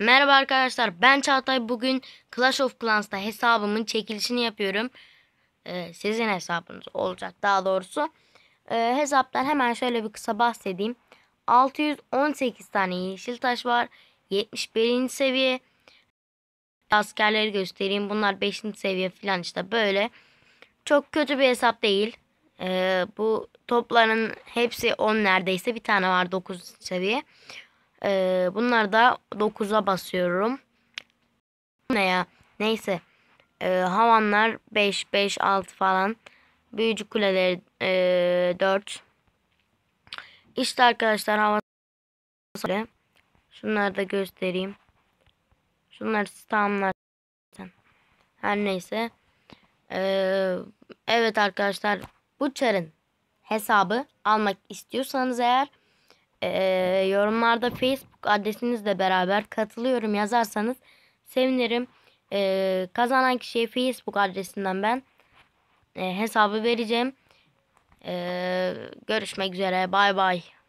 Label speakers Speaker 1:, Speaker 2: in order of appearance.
Speaker 1: Merhaba arkadaşlar ben Çağatay bugün Clash of Clans'ta hesabımın çekilişini yapıyorum. Ee, sizin hesabınız olacak daha doğrusu. Ee, hesaptan hemen şöyle bir kısa bahsedeyim. 618 tane yeşil taş var. 71. seviye. Askerleri göstereyim. Bunlar 5. seviye falan işte böyle. Çok kötü bir hesap değil. Ee, bu topların hepsi 10 neredeyse. Bir tane var 9. seviye. Ee, bunlar da 9'a basıyorum. Ne ya? Neyse. Ee, havanlar 5, 5, 6 falan. Büyücü kuleleri e, 4. İşte arkadaşlar hava Şunları da göstereyim. Şunlar siz tamamlar. Her neyse. Ee, evet arkadaşlar. Bu çarın hesabı almak istiyorsanız eğer e, yorumlarda Facebook adresinizle beraber katılıyorum yazarsanız sevinirim. E, kazanan kişiye Facebook adresinden ben e, hesabı vereceğim. E, görüşmek üzere bay bay.